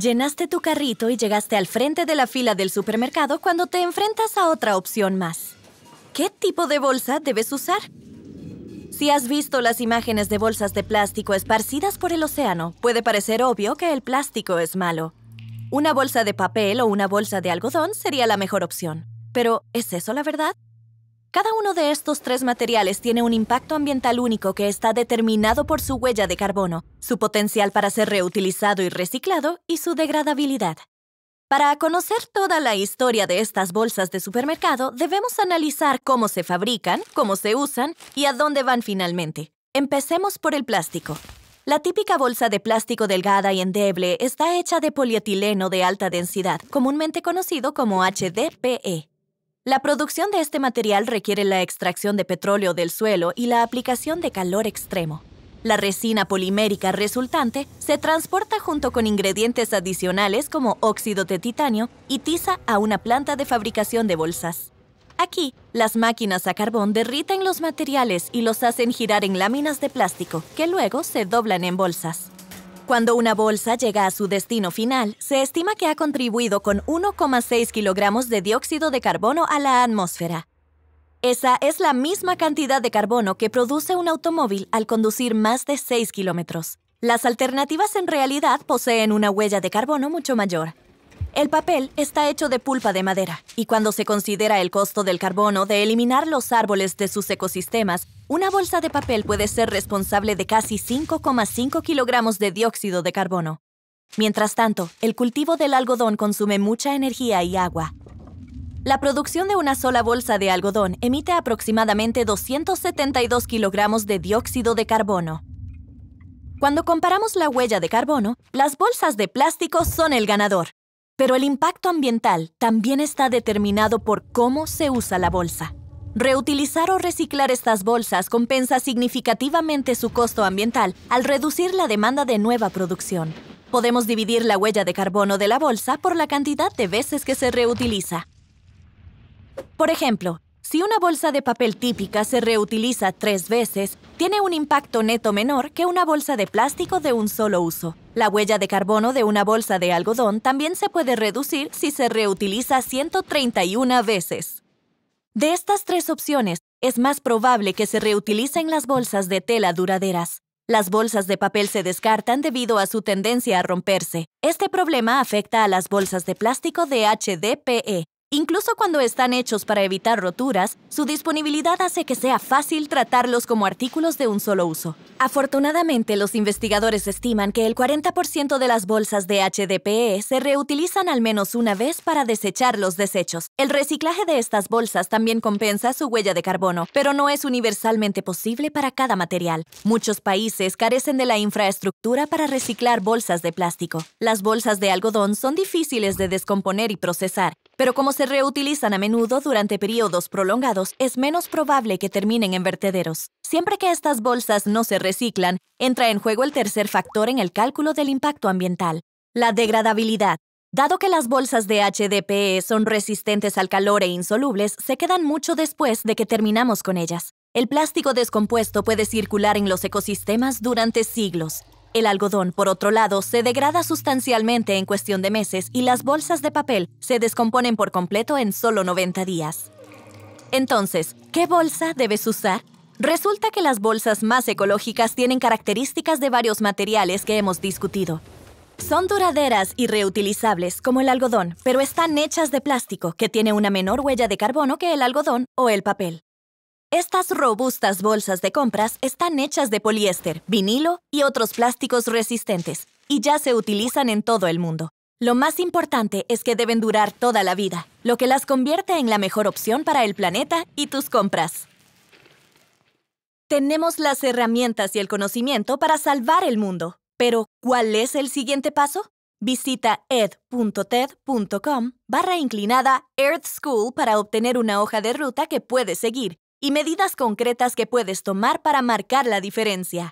Llenaste tu carrito y llegaste al frente de la fila del supermercado cuando te enfrentas a otra opción más. ¿Qué tipo de bolsa debes usar? Si has visto las imágenes de bolsas de plástico esparcidas por el océano, puede parecer obvio que el plástico es malo. Una bolsa de papel o una bolsa de algodón sería la mejor opción. Pero, ¿es eso la verdad? Cada uno de estos tres materiales tiene un impacto ambiental único que está determinado por su huella de carbono, su potencial para ser reutilizado y reciclado y su degradabilidad. Para conocer toda la historia de estas bolsas de supermercado, debemos analizar cómo se fabrican, cómo se usan y a dónde van finalmente. Empecemos por el plástico. La típica bolsa de plástico delgada y endeble está hecha de polietileno de alta densidad, comúnmente conocido como HDPE. La producción de este material requiere la extracción de petróleo del suelo y la aplicación de calor extremo. La resina polimérica resultante se transporta junto con ingredientes adicionales como óxido de titanio y tiza a una planta de fabricación de bolsas. Aquí, las máquinas a carbón derriten los materiales y los hacen girar en láminas de plástico, que luego se doblan en bolsas. Cuando una bolsa llega a su destino final, se estima que ha contribuido con 1,6 kilogramos de dióxido de carbono a la atmósfera. Esa es la misma cantidad de carbono que produce un automóvil al conducir más de 6 kilómetros. Las alternativas en realidad poseen una huella de carbono mucho mayor, el papel está hecho de pulpa de madera, y cuando se considera el costo del carbono de eliminar los árboles de sus ecosistemas, una bolsa de papel puede ser responsable de casi 5,5 kilogramos de dióxido de carbono. Mientras tanto, el cultivo del algodón consume mucha energía y agua. La producción de una sola bolsa de algodón emite aproximadamente 272 kilogramos de dióxido de carbono. Cuando comparamos la huella de carbono, las bolsas de plástico son el ganador. Pero el impacto ambiental también está determinado por cómo se usa la bolsa. Reutilizar o reciclar estas bolsas compensa significativamente su costo ambiental al reducir la demanda de nueva producción. Podemos dividir la huella de carbono de la bolsa por la cantidad de veces que se reutiliza. Por ejemplo, si una bolsa de papel típica se reutiliza tres veces, tiene un impacto neto menor que una bolsa de plástico de un solo uso. La huella de carbono de una bolsa de algodón también se puede reducir si se reutiliza 131 veces. De estas tres opciones, es más probable que se reutilicen las bolsas de tela duraderas. Las bolsas de papel se descartan debido a su tendencia a romperse. Este problema afecta a las bolsas de plástico de HDPE, Incluso cuando están hechos para evitar roturas, su disponibilidad hace que sea fácil tratarlos como artículos de un solo uso. Afortunadamente, los investigadores estiman que el 40% de las bolsas de HDPE se reutilizan al menos una vez para desechar los desechos. El reciclaje de estas bolsas también compensa su huella de carbono, pero no es universalmente posible para cada material. Muchos países carecen de la infraestructura para reciclar bolsas de plástico. Las bolsas de algodón son difíciles de descomponer y procesar, pero como se se reutilizan a menudo durante períodos prolongados, es menos probable que terminen en vertederos. Siempre que estas bolsas no se reciclan, entra en juego el tercer factor en el cálculo del impacto ambiental, la degradabilidad. Dado que las bolsas de HDPE son resistentes al calor e insolubles, se quedan mucho después de que terminamos con ellas. El plástico descompuesto puede circular en los ecosistemas durante siglos. El algodón, por otro lado, se degrada sustancialmente en cuestión de meses y las bolsas de papel se descomponen por completo en solo 90 días. Entonces, ¿qué bolsa debes usar? Resulta que las bolsas más ecológicas tienen características de varios materiales que hemos discutido. Son duraderas y reutilizables, como el algodón, pero están hechas de plástico, que tiene una menor huella de carbono que el algodón o el papel. Estas robustas bolsas de compras están hechas de poliéster, vinilo y otros plásticos resistentes, y ya se utilizan en todo el mundo. Lo más importante es que deben durar toda la vida, lo que las convierte en la mejor opción para el planeta y tus compras. Tenemos las herramientas y el conocimiento para salvar el mundo, pero ¿cuál es el siguiente paso? Visita ed.ted.com barra inclinada Earth School para obtener una hoja de ruta que puedes seguir y medidas concretas que puedes tomar para marcar la diferencia.